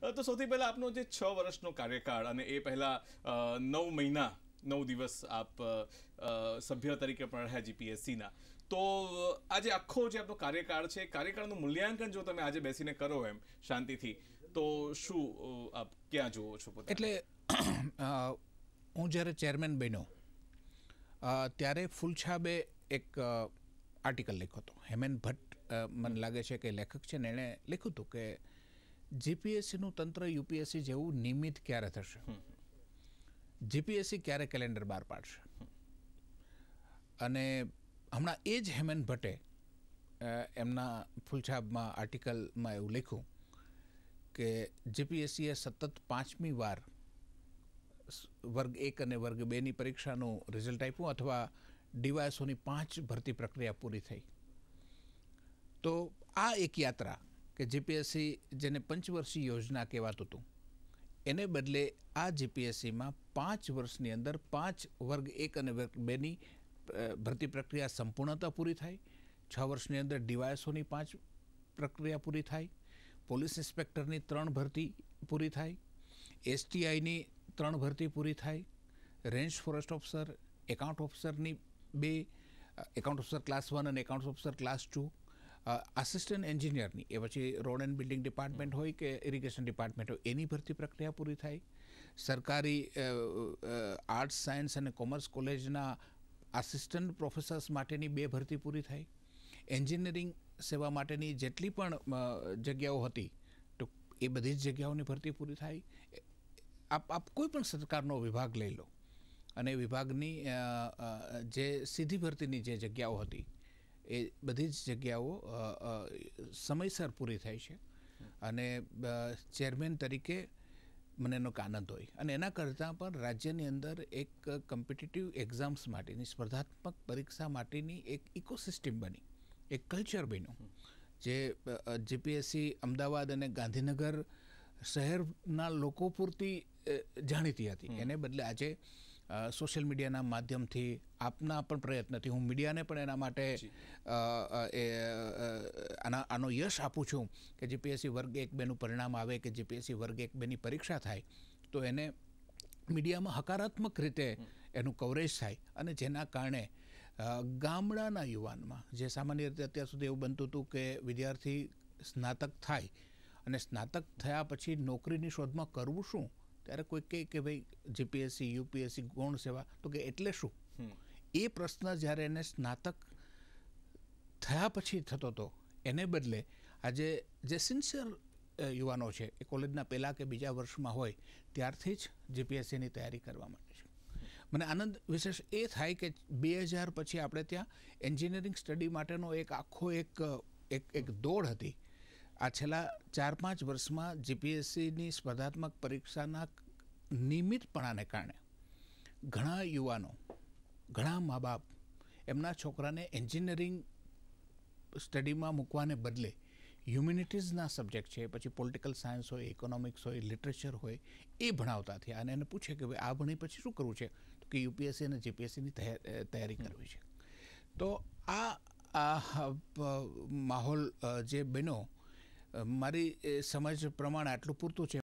તો સૌથી પહેલાં આપનો જે છ વર્ષનો કાર્યકાળ અને એ પહેલાં નવ મહિના નવ દિવસ આપ સભ્ય તરીકે પણ રહ્યા જીપીએસસીના તો આજે આખો જે આપણો કાર્યકાળ છે કાર્યકાળનું મૂલ્યાંકન જો તમે આજે બેસીને કરો એમ શાંતિથી તો શું આપ ક્યાં જુઓ છો પોતે એટલે હું જ્યારે ચેરમેન બન્યો ત્યારે ફૂલછાબે એક આર્ટિકલ લખ્યો હતો હેમેન ભટ્ટ મને લાગે છે કે લેખક છે ને એણે લખ્યું હતું કે જીપીએસસીનું તંત્ર યુપીએસસી જેવું નિયમિત ક્યારે થશે જીપીએસસી ક્યારે કેલેન્ડર બહાર પાડશે અને હમણાં એ જ હેમંત ભટ્ટે એમના ફૂલછાબમાં આર્ટિકલમાં એવું લખ્યું કે જીપીએસસીએ સતત પાંચમી વાર વર્ગ એક અને વર્ગ બેની પરીક્ષાનું રિઝલ્ટ આપ્યું અથવા ડીવાયસોની પાંચ ભરતી પ્રક્રિયા પૂરી થઈ તો આ એક યાત્રા કે જીપીએસસી જેને પંચવર્ષીય યોજના કહેવાતું હતું એને બદલે આ જીપીએસસીમાં પાંચ વર્ષની અંદર પાંચ વર્ગ એક અને વર્ગ બેની ભરતી પ્રક્રિયા સંપૂર્ણતા પૂરી થાય છ વર્ષની અંદર ડીવાયસોની પાંચ પ્રક્રિયા પૂરી થાય પોલીસ ઇન્સ્પેક્ટરની ત્રણ ભરતી પૂરી થાય એસટીઆઈની ત્રણ ભરતી પૂરી થાય રેન્જ ફોરેસ્ટ ઓફિસર એકાઉન્ટ ઓફિસરની બે એકાઉન્ટ ઓફિસર ક્લાસ વન અને account officer class two assistant એન્જિનિયરની એ પછી રોડ એન્ડ બિલ્ડિંગ ડિપાર્ટમેન્ટ હોય કે ઇરિગેશન ડિપાર્ટમેન્ટ હોય એની ભરતી પ્રક્રિયા પૂરી થાય સરકારી આર્ટ્સ સાયન્સ અને કોમર્સ કોલેજના આસિસ્ટન્ટ પ્રોફેસર્સ માટેની બે ભરતી પૂરી થાય એન્જિનિયરિંગ સેવા માટેની જેટલી પણ જગ્યાઓ હતી તો એ બધી જ જગ્યાઓની ભરતી પૂરી થાય આપ આપ કોઈ પણ સરકારનો વિભાગ લઈ લો અને વિભાગની જે સીધી ભરતીની જે જગ્યાઓ હતી એ બધી જ જગ્યાઓ સમયસર પૂરી થાય છે અને ચેરમેન તરીકે મને એનો આનંદ હોય અને એના કરતાં પણ રાજ્યની અંદર એક કમ્પિટિટિવ એક્ઝામ્સ માટેની સ્પર્ધાત્મક પરીક્ષા માટેની એક ઇકોસિસ્ટમ બની એક કલ્ચર બન્યું જે જીપીએસસી અમદાવાદ અને ગાંધીનગર શહેરના લોકો પૂરતી જાણીતી હતી એને બદલે આજે સોશિયલ મીડિયાના માધ્યમથી આપના પણ પ્રયત્નથી હું મીડિયાને પણ એના માટે એ આના આનો યશ આપું છું કે જીપીએસસી વર્ગ એક બેનું પરિણામ આવે કે જીપીએસસી વર્ગ એક બેની પરીક્ષા થાય તો એને મીડિયામાં હકારાત્મક રીતે એનું કવરેજ થાય અને જેના કારણે ગામડાના યુવાનમાં જે સામાન્ય રીતે અત્યાર સુધી એવું બનતું હતું કે વિદ્યાર્થી સ્નાતક થાય અને સ્નાતક થયા પછી નોકરીની શોધમાં કરવું શું ત્યારે કોઈ કહે કે ભાઈ જીપીએસસી યુપીએસસી ગૌણ સેવા તો કે એટલે શું એ પ્રશ્ન જ્યારે એને સ્નાતક થયા પછી થતો હતો એને બદલે આજે જે સિન્સિયર યુવાનો છે એ કોલેજના પહેલાં કે બીજા વર્ષમાં હોય ત્યારથી જ જીપીએસસીની તૈયારી કરવા માંડે છે મને આનંદ વિશેષ એ થાય કે બે હજાર પછી આપણે ત્યાં એન્જિનિયરિંગ સ્ટડી માટેનો એક આખો એક એક એક દોડ હતી આ છેલ્લા ચાર પાંચ વર્ષમાં જીપીએસસીની સ્પર્ધાત્મક પરીક્ષાના નિયમિતપણાને કારણે ઘણા યુવાનો ઘણા મા બાપ એમના છોકરાને એન્જિનિયરિંગ સ્ટડીમાં મૂકવાને બદલે હ્યુમિનિટીઝના સબ્જેક્ટ છે પછી પોલિટિકલ સાયન્સ હોય ઇકોનોમિક્સ હોય લિટરેચર હોય એ ભણાવતા થયા અને એને પૂછે કે ભાઈ આ ભણી પછી શું કરવું છે તો કે યુપીએસસી અને જીપીએસસીની તૈયારી કરવી છે તો આ માહોલ જે બન્યો મારી સમજ પ્રમાણે આટલું પૂરતું છે